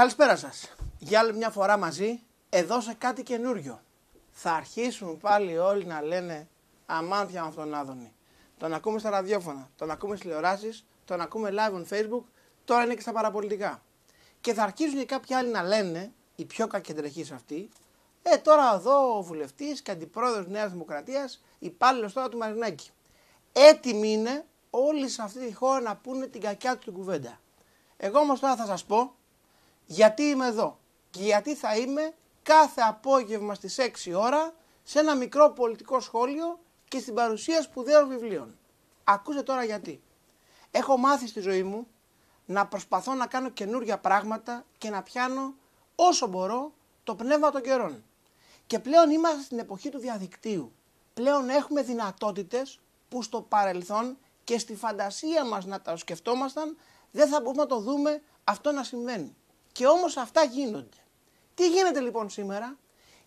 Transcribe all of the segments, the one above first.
Καλησπέρα σας. Για άλλη μια φορά μαζί, εδώ σε κάτι καινούριο. Θα αρχίσουν πάλι όλοι να λένε αμάντια με αυτόν τον Άδωνη. Τον ακούμε στα ραδιόφωνα, τον ακούμε στις τηλεοράσεις, τον ακούμε live on facebook, τώρα είναι και στα παραπολιτικά. Και θα αρχίσουν και κάποιοι άλλοι να λένε, οι πιο κακεντρέχει αυτοί, ε τώρα εδώ ο βουλευτής και αντιπρόεδρος Νέας Δημοκρατίας, υπάλληλος τώρα του Μαρινέκη. Έτοιμοι είναι όλοι σε αυτή τη χώρα να πούνε την κακιά του την κουβέντα. Εγώ όμως τώρα θα σας πω γιατί είμαι εδώ και γιατί θα είμαι κάθε απόγευμα στις 6 ώρα σε ένα μικρό πολιτικό σχόλιο και στην παρουσία σπουδαίων βιβλίων. Ακούστε τώρα γιατί. Έχω μάθει στη ζωή μου να προσπαθώ να κάνω καινούργια πράγματα και να πιάνω όσο μπορώ το πνεύμα των καιρών. Και πλέον είμαστε στην εποχή του διαδικτύου. Πλέον έχουμε δυνατότητες που στο παρελθόν και στη φαντασία μας να τα σκεφτόμασταν δεν θα μπορούμε να το δούμε αυτό να συμβαίνει. Και όμως αυτά γίνονται. Τι γίνεται λοιπόν σήμερα.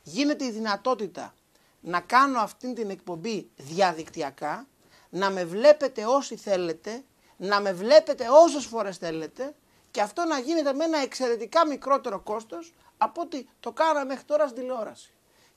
Γίνεται η δυνατότητα να κάνω αυτή την εκπομπή διαδικτυακά, να με βλέπετε όσοι θέλετε, να με βλέπετε όσες φορές θέλετε και αυτό να γίνεται με ένα εξαιρετικά μικρότερο κόστος από ό,τι το κάναμε μέχρι τώρα στην τηλεόραση.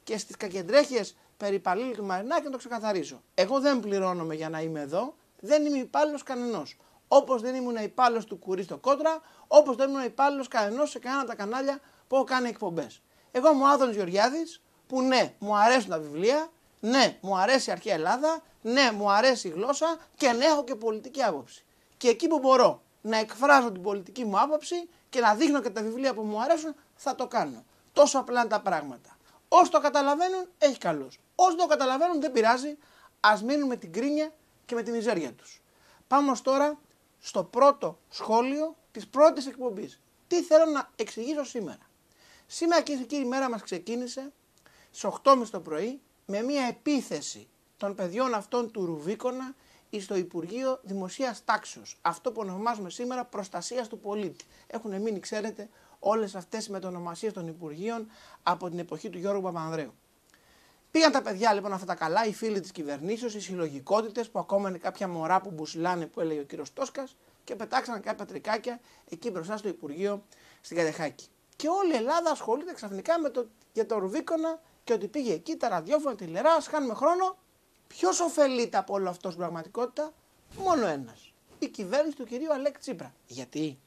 Και στις κακεντρέχειες παλίλου του Μαρινάκη να το ξεκαθαρίζω. Εγώ δεν πληρώνομαι για να είμαι εδώ, δεν είμαι υπάλληλος κανενός. Όπως δεν ήμουν υπάλληλος του κουρί στο κόντρα, όπως δεν ήμουν υπάλληλος κανένα σε κανένα τα κανάλια που έχω κάνει εκπομπές. Εγώ είμαι ο Άδων Γεωργιάδης, που ναι, μου αρέσουν τα βιβλία, ναι, μου αρέσει η αρχαία Ελλάδα, ναι, μου αρέσει η γλώσσα και ναι, έχω και πολιτική άποψη. Και εκεί που μπορώ να εκφράζω την πολιτική μου άποψη και να δείχνω και τα βιβλία που μου αρέσουν, θα το κάνω. Τόσο απλά είναι τα πράγματα. Όσοι το καταλαβαίνουν, έχει καλώ. Όσοι το καταλαβαίνουν, δεν πειράζει. Ας μείνουν με την κρίνια και με τη μιζέρια τους. Πάμε τώρα στο πρώτο σχόλιο της πρώτης εκπομπής. Τι θέλω να εξηγήσω σήμερα. Σήμερα και η μέρα μας ξεκίνησε στις 8.30 το πρωί με μια επίθεση των παιδιών αυτών του Ρουβίκονα στο Υπουργείο Δημοσίας Τάξεως. Αυτό που ονομάζουμε σήμερα προστασίας του πολίτη. Έχουν μείνει, ξέρετε, όλες αυτές οι μετονομασίες των Υπουργείων από την εποχή του Γιώργου Παπανδρέου. Πήγαν τα παιδιά λοιπόν αυτά τα καλά, οι φίλοι της κυβερνήσεως, οι συλλογικότητες που ακόμα είναι κάποια μωρά που μπουσιλάνε, που έλεγε ο κύριος Τόσκας και πετάξαν κάποια πατρικάκια εκεί μπροστά στο Υπουργείο στην Κατεχάκη. Και όλη η Ελλάδα ασχολείται ξαφνικά με το, για το Ρουβίκονα και ότι πήγε εκεί τα ραδιόφωνα, τηλερά, ας χάνουμε χρόνο. Ποιος ωφελείται από όλο αυτό στην πραγματικότητα, μόνο ένας. Η κυβέρνηση του κυρίου Αλέκ Τσίπρα. Γιατί?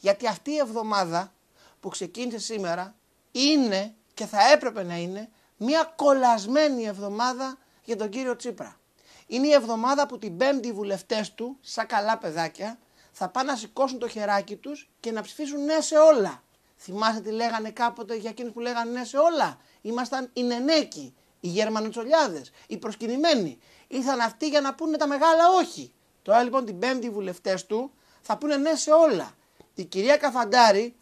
Γιατί αυτή η εβδομάδα που ξεκίνησε σήμερα είναι και θα έπρεπε να είναι μια κολλασμένη εβδομάδα για τον κύριο Τσίπρα. Είναι η εβδομάδα που την Πέμπτη οι βουλευτές του, σαν καλά παιδάκια, θα πάνε να σηκώσουν το χεράκι τους και να ψηφίσουν ναι σε όλα. Θυμάστε τι λέγανε κάποτε για εκείνους που λέγανε ναι σε όλα. Ήμασταν οι νενέκοι, οι γερμανοτσολιάδες, οι προσκυνημένοι. Ήρθαν αυτοί για να πούνε τα μεγάλα όχι. Τώρα λοιπόν την Πέμπτη οι βουλευτές του θα πούνε ναι σε όλα. Η κυρία Καφαντάρη,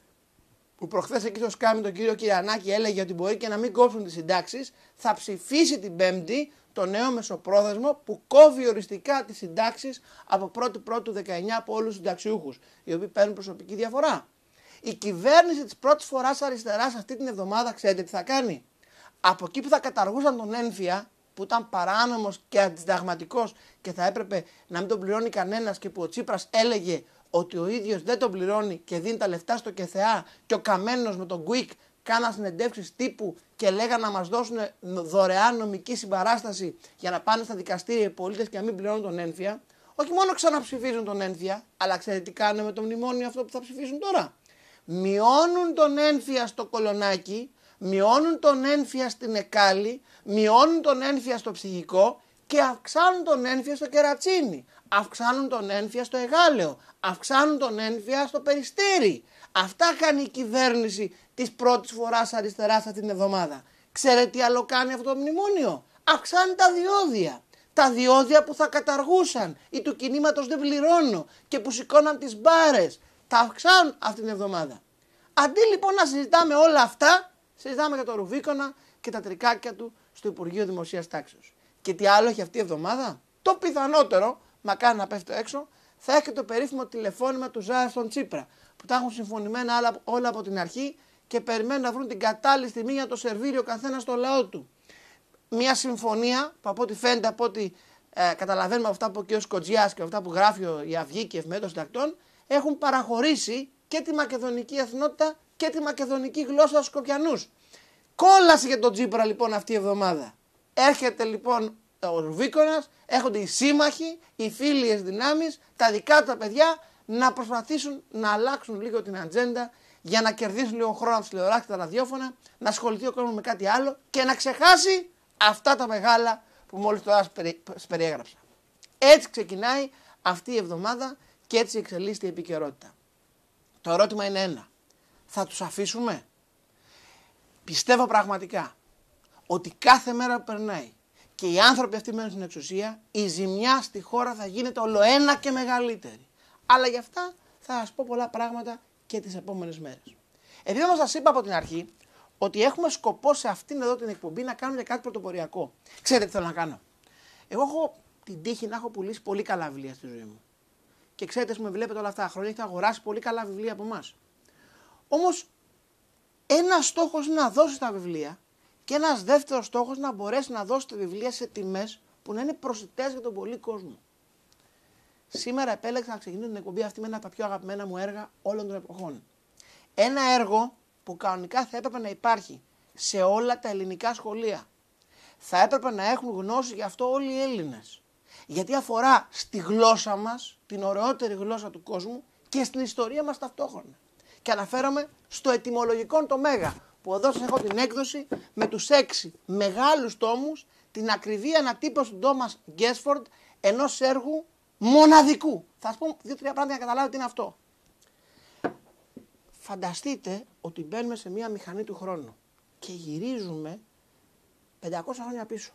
που προχθές εκεί στο Σκάμι τον κύριο Κυριανάκη έλεγε ότι μπορεί και να μην κόψουν τις συντάξεις, θα ψηφίσει την Πέμπτη το νέο μεσοπρόθεσμο που κόβει οριστικά τις συντάξεις από 1η Πρώτου 19 από όλου του συνταξιούχου, οι οποίοι παίρνουν προσωπική διαφορά. Η 19 απο ολου τους συνταξιουχου οι οποιοι παιρνουν προσωπικη διαφορα η κυβερνηση της πρώτης φοράς αριστεράς αυτή την εβδομάδα, ξέρετε τι θα κάνει. Από εκεί που θα καταργούσαν τον ένφια, που ήταν παράνομος και αντισταγματικός και θα έπρεπε να μην τον πληρώνει κανένας και που ο Τσίπρας έλεγε ότι ο ίδιος δεν τον πληρώνει και δίνει τα λεφτά στο ΚΕΘΕΑ και ο καμένος με τον Quick κάναν συνεντεύξεις τύπου και λέγανε να μας δώσουν δωρεάν νομική συμπαράσταση για να πάνε στα δικαστήρια οι πολίτες και να μην πληρώνουν τον ένφια. Όχι μόνο ξαναψηφίζουν τον ένφια, αλλά ξέρετε τι κάνουν με το μνημόνιο αυτό που θα ψηφίσουν τώρα. Μειώνουν τον ένφια στο κολονάκι, μειώνουν τον ένφια στην εκάλη, μειώνουν τον ένφια στο ψυχικό και αυξάνουν τον ένφια στο κερατσίνι αυξάνουν τον ένφια στο εγάλεο, αυξάνουν τον ένφια στο περιστέρι. Αυτά κάνει η κυβέρνηση της πρώτης φοράς αριστεράς αυτή την εβδομάδα. Ξέρετε τι άλλο κάνει αυτό το μνημόνιο. Αυξάνει τα διόδια. Τα διόδια που θα καταργούσαν ή του κινήματος δεν πληρώνω και που σηκώναν τις μπάρες. Τα αυξάνουν αυτή την εβδομάδα. Αντί λοιπόν να συζητάμε όλα αυτά, συζητάμε για το Ρουβίκονα και τα τρικάκια του στο Υπουργείο Δημοσίας Τάξεως. Και τι άλλο έχει αυτή η εβδομάδα. Το πιθανότερο μακάρι να πέφτω έξω, θα έχει το περίφημο τηλεφώνημα του Ζάρα στον Τσίπρα. Που τα έχουν συμφωνημένα όλα από την αρχή και περιμένουν να βρουν την κατάλληλη στιγμή για να το σερβίρει ο καθένας στο λαό του. Μια συμφωνία που από ό,τι φαίνεται, από ό,τι ε, καταλαβαίνουμε από αυτά που ο κ. Σκοτζιά και αυτά που γράφει η Αυγή και η Ευμέτω Συντακτών, έχουν παραχωρήσει και τη μακεδονική εθνότητα και τη μακεδονική γλώσσα στους Σκοπιανούς. Κόλασε για τον Τσίπρα λοιπόν αυτή η εβδομάδα. Έρχεται λοιπόν ο Ρουβίκονα, έχονται οι σύμμαχοι, οι φίλιε δυνάμεις, τα δικά του τα παιδιά να προσπαθήσουν να αλλάξουν λίγο την ατζέντα για να κερδίσουν λίγο χρόνο από τηλεοράσει τα ραδιόφωνα, να ασχοληθεί ο κόσμος με κάτι άλλο και να ξεχάσει αυτά τα μεγάλα που μόλις τώρα περιέγραψα. Έτσι ξεκινάει αυτή η εβδομάδα και έτσι εξελίσσεται η επικαιρότητα. Το ερώτημα είναι ένα. Θα τους αφήσουμε. Πιστεύω πραγματικά ότι κάθε μέρα που περνάει και οι άνθρωποι αυτοί μένουν στην εξουσία, η ζημιά στη χώρα θα γίνεται ολοένα και μεγαλύτερη. Αλλά γι' αυτά θα σας πω πολλά πράγματα και τις επόμενες μέρες. Επειδή όμως σας είπα από την αρχή ότι έχουμε σκοπό σε αυτήν εδώ την εκπομπή να κάνουμε κάτι πρωτοποριακό. Ξέρετε τι θέλω να κάνω. Εγώ έχω την τύχη να έχω πουλήσει πολύ καλά βιβλία στη ζωή μου. Και ξέρετε, με βλέπετε όλα αυτά τα χρόνια, έχετε αγοράσει πολύ καλά βιβλία από εμάς. Όμως, ένας στόχος είναι να δώσει τα βιβλία και ένας δεύτερος στόχος να μπορέσει να δώσει τα βιβλία σε τιμές που να είναι προσιτές για τον πολύ κόσμο. Σήμερα επέλεξα να ξεκινήσω την εκπομπή αυτή με ένα από τα πιο αγαπημένα μου έργα όλων των εποχών. Ένα έργο που κανονικά θα έπρεπε να υπάρχει σε όλα τα ελληνικά σχολεία. Θα έπρεπε να έχουν γνώση γι' αυτό όλοι οι Έλληνες. Γιατί αφορά στη γλώσσα μας, την ωραιότερη γλώσσα του κόσμου και στην ιστορία μας ταυτόχρονα. Και αναφέρομαι στο ετοιμολογικό το Μέγα, που εδώ σα έχω την έκδοση με τους έξι μεγάλους τόμους, την ακριβή ανατύπωση του Ντόμα Γκέσφορντ ενός έργου μοναδικού. Θα σας πω δύο-τρία πράγματα για να καταλάβετε τι είναι αυτό. Φανταστείτε ότι μπαίνουμε σε μια μηχανή του χρόνου και γυρίζουμε 500 χρόνια πίσω.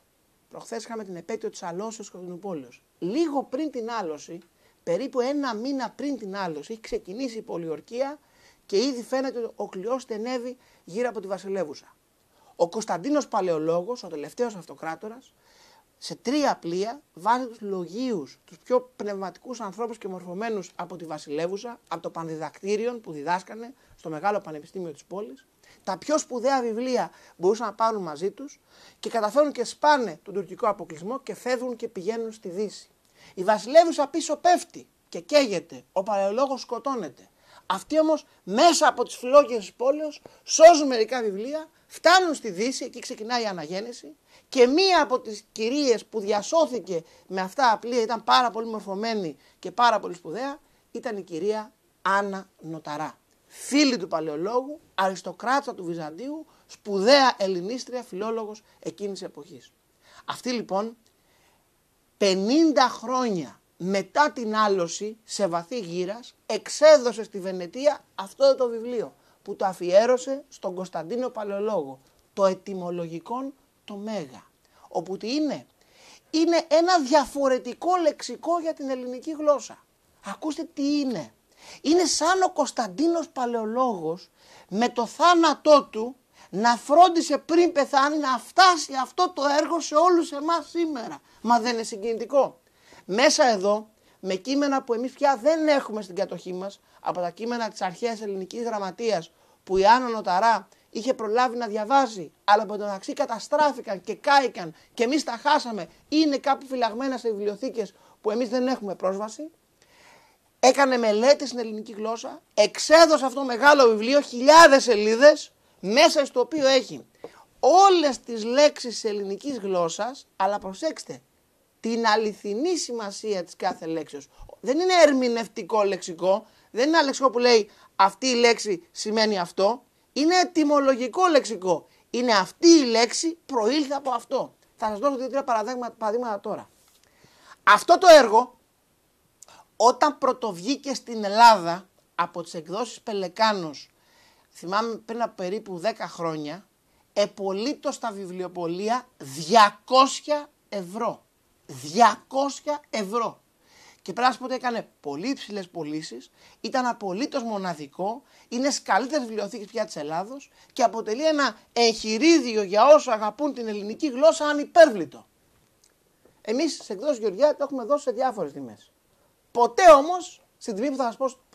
Προχθές είχαμε την επέτειο της αλώσεως τη Κωνσταντινούπολεω. Λίγο πριν την άλωση, περίπου ένα μήνα πριν την άλωση, έχει ξεκινήσει η πολιορκία και ήδη φαίνεται ότι ο κλειός στενεύει γύρω από τη βασιλεύουσα. Ο Κωνσταντίνος Παλαιολόγος, ο τελευταίος αυτοκράτορας, σε τρία πλοία βάζει τους λογίους, τους πιο πνευματικούς ανθρώπους και μορφωμένους από τη βασιλεύουσα, από το πανδιδακτήριον που διδάσκανε στο μεγάλο πανεπιστήμιο της Πόλης, τα πιο σπουδαία βιβλία μπορούσαν να πάρουν μαζί τους και καταφέρουν και σπάνε τον τουρκικό αποκλεισμό και φεύγουν και πηγαίνουν στη Δύση. Η βασιλεύουσα πίσω πέφτει και καίγεται, ο παλαιόλόγο σκοτώνεται. Αυτοί όμως μέσα από τις φλόγε τη πόλεως σώζουν μερικά βιβλία, φτάνουν στη Δύση, εκεί ξεκινάει η αναγέννηση. Και μία από τις κυρίες που διασώθηκε με αυτά πλοία ήταν πάρα πολύ μορφωμένη και πάρα πολύ σπουδαία, ήταν η κυρία Άννα Νοταρά. Φίλη του Παλαιολόγου, αριστοκράτσα του Βυζαντίου, σπουδαία Ελληνίστρια, φιλόλογος εκείνης εποχής. Αυτή λοιπόν 50 χρόνια μετά την άλωση σε βαθύ γύρας εξέδωσε στη Βενετία αυτό το βιβλίο που το αφιέρωσε στον Κωνσταντίνο Παλαιολόγο, το ετυμολογικόν το Μέγα. Όπου τι είναι, είναι ένα διαφορετικό λεξικό για την ελληνική γλώσσα. Ακούστε τι είναι. Είναι σαν ο Κωνσταντίνος Παλαιολόγος με το θάνατό του να φρόντισε πριν πεθάνει να φτάσει αυτό το έργο σε όλους εμάς σήμερα. Μα δεν είναι συγκινητικό μέσα εδώ με κείμενα που εμείς πια δεν έχουμε στην κατοχή μας από τα κείμενα της αρχαίας ελληνικής γραμματείας που η Άννα Νοταρά είχε προλάβει να διαβάζει αλλά από τον αξί καταστράφηκαν και κάηκαν και εμείς τα χάσαμε είναι κάπου φυλαγμένα σε βιβλιοθήκες που εμείς δεν έχουμε πρόσβαση έκανε μελέτη στην ελληνική γλώσσα εξέδωσε αυτό μεγάλο βιβλίο χιλιάδες σελίδες μέσα στο οποίο έχει όλες τις λέξεις της ελληνικής γλώσσας αλλά προσέξτε την αληθινή σημασία της κάθε λέξης. Δεν είναι ερμηνευτικό λεξικό, δεν είναι ένα λεξικό που λέει αυτή η λέξη σημαίνει αυτό, είναι ετοιμολογικό λεξικό. Είναι αυτή η λέξη προήλθε από αυτό. Θα σας δώσω δύο-τρία παραδείγματα τώρα. Αυτό το έργο όταν πρωτοβγήκε στην Ελλάδα από τις εκδόσεις Πελεκάνος, θυμάμαι πριν από περίπου 10 χρόνια, επολύτως στα βιβλιοπολία 200 ευρώ. 200 ευρώ. Και πρέπει έκανε πολύ υψηλές πωλήσεις, ήταν απολύτως μοναδικό, είναι στις καλύτερες βιβλιοθήκες πια της Ελλάδος και αποτελεί ένα εγχειρίδιο για όσους αγαπούν την ελληνική γλώσσα ανυπέρβλητο. Εμείς σε εκδόσει Γεωργιά το έχουμε δώσει σε διάφορες τιμές. Ποτέ όμως στην τιμή που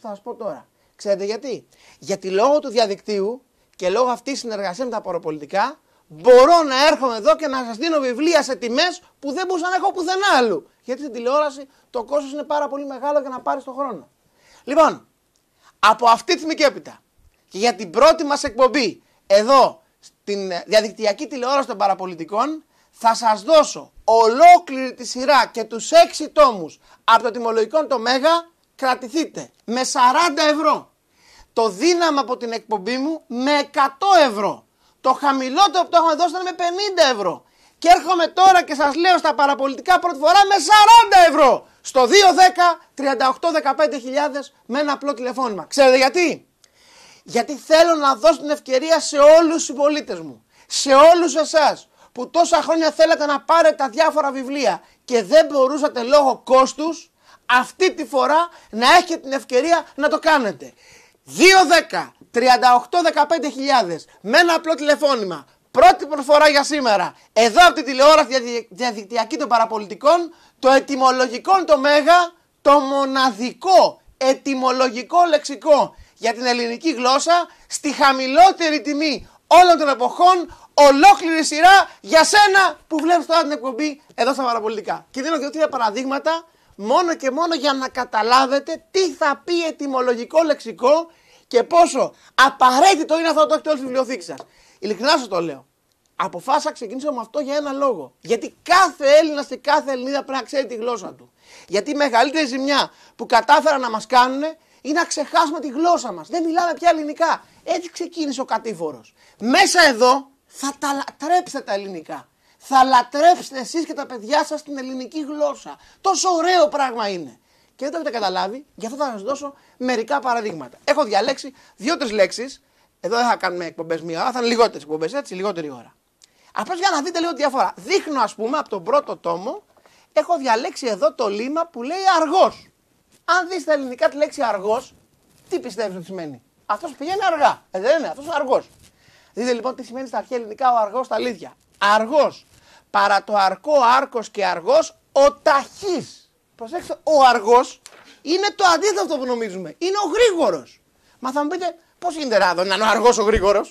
θα σας πω, τώρα. Ξέρετε γιατί. Γιατί λόγω του διαδικτύου και λόγω αυτής της συνεργασίας με τα παροπολιτικά, μπορώ να έρχομαι εδώ και να σας δίνω βιβλία σε τιμές που δεν μπορούσα να έχω πουθενά άλλου. Γιατί στην τηλεόραση το κόστος είναι πάρα πολύ μεγάλο για να πάρεις τον χρόνο. Λοιπόν, από αυτή τη στιγμή και έπειτα και για την πρώτη μας εκπομπή εδώ στην διαδικτυακή τηλεόραση των παραπολιτικών θα σας δώσω ολόκληρη τη σειρά και τους 6 τόμους από το τιμολογικό το Μέγα κρατηθείτε με 40 ευρώ. Το δύναμα από την εκπομπή μου με 100 ευρώ. Το χαμηλότερο που το έχουμε δώσει ήταν με 50 ευρώ. Και έρχομαι τώρα και σας λέω στα παραπολιτικά πρώτη φορά με 40 ευρώ. Στο 210 38 15.000 με ένα απλό τηλεφώνημα. Ξέρετε γιατί. Γιατί θέλω να δώσω την ευκαιρία σε όλους τους συμπολίτες μου. Σε όλους εσάς που τόσα χρόνια θέλατε να πάρετε τα διάφορα βιβλία και δεν μπορούσατε λόγω κόστους αυτή τη φορά να έχετε την ευκαιρία να το κάνετε. 210 38-15.000 με ένα απλό τηλεφώνημα. Πρώτη προφορά για σήμερα. Εδώ από τη τηλεόραση διαδικτυακή των παραπολιτικών, το ετοιμολογικό το μέγα, το μοναδικό ετοιμολογικό λεξικό για την ελληνική γλώσσα στη χαμηλότερη τιμή όλων των εποχών, ολόκληρη σειρά για σένα που βλέπεις τώρα την εκπομπή εδώ στα παραπολιτικά. Και δίνω δύο-τρία παραδείγματα μόνο και μόνο για να καταλάβετε τι θα πει ετοιμολογικό λεξικό και πόσο απαραίτητο είναι αυτό το έχετε όλοι στη βιβλιοθήκη σας. Ειλικρινά σας το λέω. Αποφάσισα να ξεκινήσω με αυτό για ένα λόγο. Γιατί κάθε Έλληνας και κάθε Ελληνίδα πρέπει να ξέρει τη γλώσσα του. Γιατί η μεγαλύτερη ζημιά που κατάφεραν να μας κάνουν είναι να ξεχάσουμε τη γλώσσα μας. Δεν μιλάμε πια ελληνικά. Έτσι ξεκίνησε ο κατήφορος. Μέσα εδώ θα τα λατρέψετε τα ελληνικά. Θα λατρέψετε εσείς και τα παιδιά σας την ελληνική γλώσσα. Τόσο ωραίο πράγμα είναι. Και δεν το έχετε καταλάβει, γι' αυτό θα σας δώσω μερικά παραδείγματα. Έχω διαλέξει δύο-τρει λέξεις. Εδώ δεν θα κάνουμε εκπομπές μία ώρα, θα είναι λιγότερες εκπομπές έτσι, λιγότερη ώρα. Απλώς για να δείτε λίγο τη διαφορά. Δείχνω, ας πούμε, από τον πρώτο τόμο, έχω διαλέξει εδώ το λίμα που λέει αργός. Αν δεις τα ελληνικά τη λέξη αργός, τι πιστεύεις ότι σημαίνει. Αυτός πηγαίνει αργά. Ε, δεν είναι, αυτός είναι αργός. Δείτε λοιπόν τι σημαίνει στα αρχαία ελληνικά ο αργός στα αλήθεια. Αργός. Παρά το αρκό, άρκος και αργός, ο ταχύς. Προσέξτε, ο αργός είναι το αντίθετο που νομίζουμε. Είναι ο γρήγορος. Μα θα μου πείτε, πώς γίνεται ράδο να είναι ο αργός ο γρήγορος.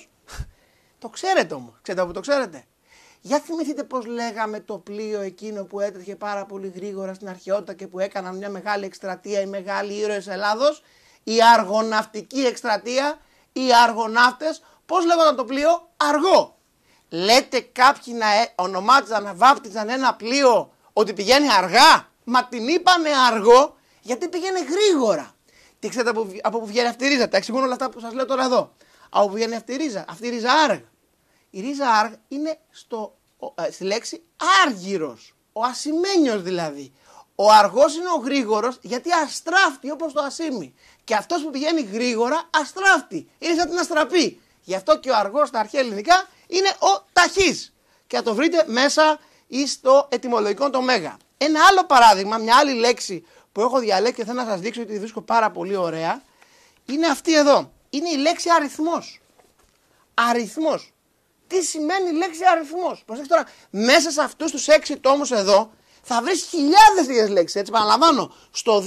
το ξέρετε όμως. Ξέρετε που το ξέρετε. Για θυμηθείτε πώς λέγαμε το πλοίο εκείνο που έτρεχε πάρα πολύ γρήγορα στην αρχαιότητα και που έκαναν μια μεγάλη εκστρατεία, οι μεγάλοι ήρωες Ελλάδος, η αργοναυτική εκστρατεία, οι αργοναύτες. Πώς λέγονταν το πλοίο, αργό. Λέτε κάποιοι να ε, ονομάτιζαν, να βάπτιζαν ένα πλοίο ότι πηγαίνει αργά. Μα την είπαμε αργό γιατί πηγαίνει γρήγορα. Τι ξέρετε από, από που βγαίνει αυτή η ρίζα. Τα εξηγούν όλα αυτά που σας λέω τώρα εδώ. Από που βγαίνει αυτή η ρίζα. Αυτή η ρίζα αργ. Η ρίζα αργ είναι στο, ε, στη λέξη άργυρος. Ο ασημένιος δηλαδή. Ο αργός είναι ο γρήγορος γιατί αστράφτει όπως το ασήμι. Και αυτός που πηγαίνει γρήγορα αστράφτει. Είναι σαν την αστραπή. Γι' αυτό και ο αργός στα αρχαία ελληνικά είναι ο ταχύς. Και θα το βρείτε μέσα ή στο ετοιμολογικό το μέγα. Ένα άλλο παράδειγμα, μια άλλη λέξη που έχω διαλέξει και θέλω να σας δείξω ότι τη βρίσκω πάρα πολύ ωραία είναι αυτή εδώ. Είναι η λέξη αριθμός. Αριθμός! Τι σημαίνει η λέξη αριθμός. Προσέξτε τώρα, μέσα σε αυτούς τους έξι τόμους εδώ θα βρεις χιλιάδες τέτοιε λέξεις, έτσι παραλαμβάνω. Στο 2,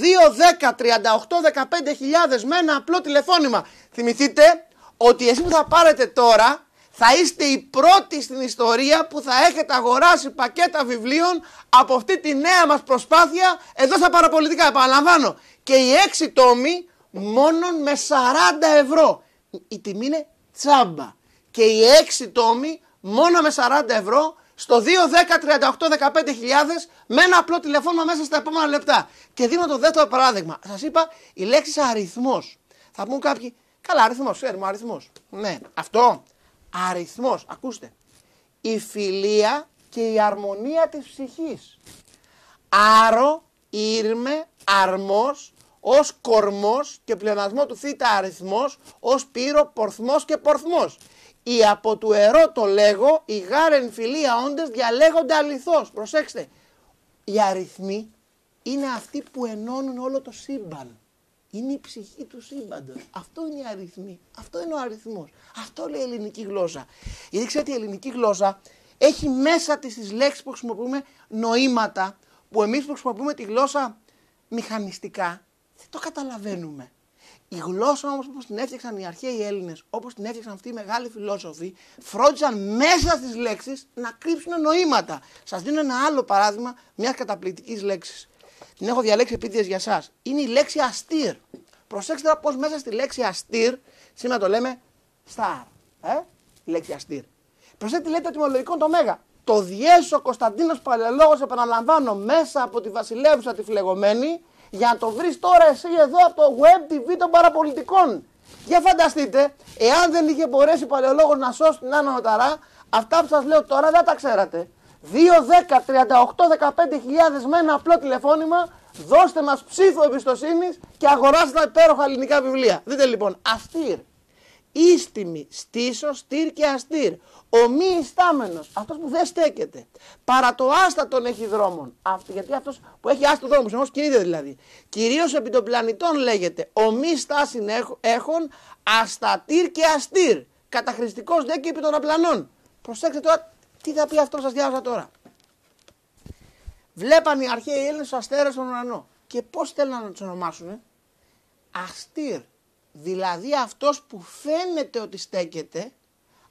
10, 38, 15 χιλιάδες με ένα απλό τηλεφώνημα. Θυμηθείτε ότι εσύ που θα πάρετε τώρα θα είστε οι πρώτοι στην ιστορία που θα έχετε αγοράσει πακέτα βιβλίων από αυτή τη νέα μας προσπάθεια εδώ στα παραπολιτικά, επαναλαμβάνω. Και οι έξι τόμοι μόνον με 40 ευρώ. Η τιμή είναι τσάμπα. Και οι έξι τόμοι μόνο με 40 ευρώ στο 2, 10, 38, 15 με ένα απλό τηλεφώνημα μέσα στα επόμενα λεπτά. Και δίνω το δεύτερο παράδειγμα. Σας είπα η λέξη αριθμός. Θα πούν κάποιοι, καλά αριθμός, ξέρουμε αριθμός. Ναι, αυτό αριθμός, ακούστε, η φιλία και η αρμονία της ψυχής. Άρο, ήρμε, αρμός, ως κορμός και πλεονασμό του θήτα αριθμός, ως πύρο, πορθμός και πορθμός. Ή από του ερώ το λέγω, η γάρεν φιλία όντες διαλέγονται αληθώς. Προσέξτε, οι αριθμοί είναι αυτοί που ενώνουν όλο το σύμπαν. Είναι η ψυχή του σύμπαντος. Αυτό είναι η αριθμή. Αυτό είναι ο αριθμός. Αυτό λέει η ελληνική γλώσσα. Γιατί ξέρετε, η ελληνική γλώσσα έχει μέσα της τις λέξεις που χρησιμοποιούμε νοήματα που εμείς που χρησιμοποιούμε τη γλώσσα μηχανιστικά δεν το καταλαβαίνουμε. Η γλώσσα όμως όπως την έφτιαξαν οι αρχαίοι Έλληνες, όπως την έφτιαξαν αυτοί οι μεγάλοι φιλόσοφοι, φρόντιζαν μέσα στις λέξεις να κρύψουν νοήματα. Σας δίνω ένα άλλο παράδειγμα μιας καταπληκτικής λέξης. Την έχω διαλέξει επίτηδες για εσάς. Είναι η λέξη αστήρ. Προσέξτε πώς μέσα στη λέξη αστήρ σήμερα το λέμε star. Ε? Η λέξη αστήρ. Προσέξτε τη λέξη το τιμολογικό το μέγα. Το διέσω ο Κωνσταντίνος Παλαιολόγος, επαναλαμβάνω, μέσα από τη βασιλεύουσα τη φλεγωμένη, για να το βρεις τώρα εσύ εδώ από το web TV των παραπολιτικών. Για φανταστείτε, εάν δεν είχε μπορέσει ο Παλαιολόγος να σώσει την Άννα Νοταρά, αυτά που σας λέω τώρα δεν τα ξέρατε. 2 10 38 15.000 με ένα απλό τηλεφώνημα. Δώστε μας ψήφο εμπιστοσύνης και αγοράστε τα υπέροχα ελληνικά βιβλία. Δείτε λοιπόν, αστήρ. Ίστιμη, στήσω στήρ και αστήρ. Ο μη ιστάμενος, αυτός που δεν στέκεται. Παρά το άστατον των έχει δρόμων. Γιατί αυτός που έχει άστατο δρόμο ενώ κινείται δηλαδή. Κυρίως επί των πλανητών λέγεται. Ο μη στάσιν έχουν αστατήρ και αστήρ. Καταχρηστικός δε και επί των απλανών. Προσέξτε τώρα τι θα πει αυτός που σας διάβασα τώρα. Βλέπαν οι αρχαίοι Έλληνες του αστέρε στον ουρανό. Και πώς θέλουν να τους ονομάσουν, ε? Αστήρ. Δηλαδή αυτός που φαίνεται ότι στέκεται,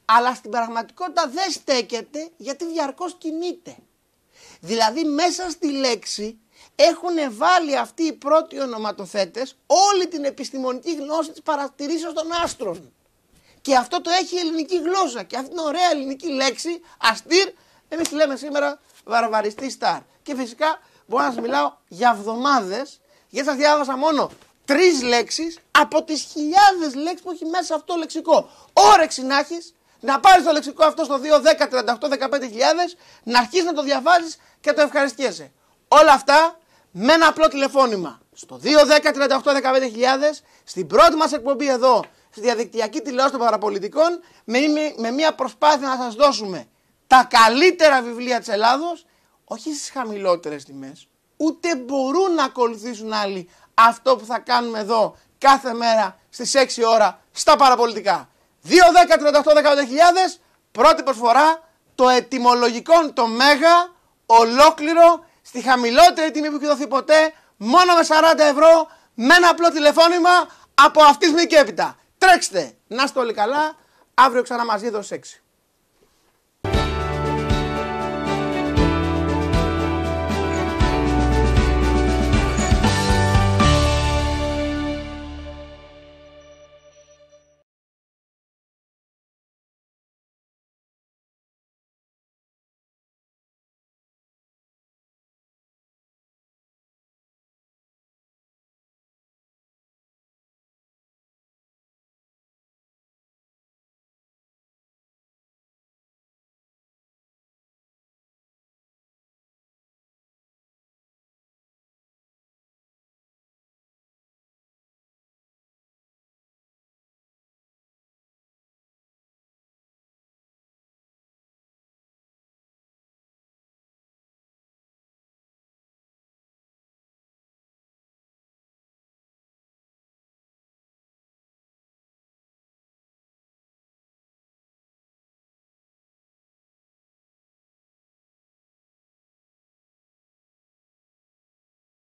αλλά στην πραγματικότητα δεν στέκεται γιατί διαρκώς κινείται. Δηλαδή μέσα στη λέξη έχουν βάλει αυτοί οι πρώτοι ονοματοθέτες όλη την επιστημονική γνώση της παρατηρήσεως των άστρων. Και αυτό το έχει η ελληνική γλώσσα. Και αυτή την ωραία ελληνική λέξη, αστήρ, εμείς τη λέμε σήμερα βαρβαριστή στάρ. Και φυσικά μπορώ να σας μιλάω για εβδομάδες, γιατί σας διάβασα μόνο τρεις λέξεις από τις χιλιάδες λέξεις που έχει μέσα αυτό το λεξικό. Όρεξη να έχεις, να πάρεις το λεξικό αυτό στο 2, 10, 38, 15.000, να αρχίσεις να το διαβάζεις και το ευχαριστιέσαι. Όλα αυτά με ένα απλό τηλεφώνημα. Στο 2, 10, 38, 15.000, στην πρώτη μας εκπομπή εδώ στη διαδικτυακή τηλεόραση των παραπολιτικών με, με μια προσπάθεια να σας δώσουμε τα καλύτερα βιβλία της Ελλάδος, όχι στις χαμηλότερες τιμές, ούτε μπορούν να ακολουθήσουν άλλοι αυτό που θα κάνουμε εδώ κάθε μέρα στις 6 ώρα στα παραπολιτικά. 2, 10, 38, πρώτη προσφορά, το ετοιμολογικό, το μέγα, ολόκληρο, στη χαμηλότερη τιμή που έχει δοθεί ποτέ, μόνο με 40 ευρώ, με ένα απλό τηλεφώνημα από αυτής τη και έπειτα. Τρέξτε! Να είστε όλοι καλά. Αύριο ξανά μαζί εδώ 6.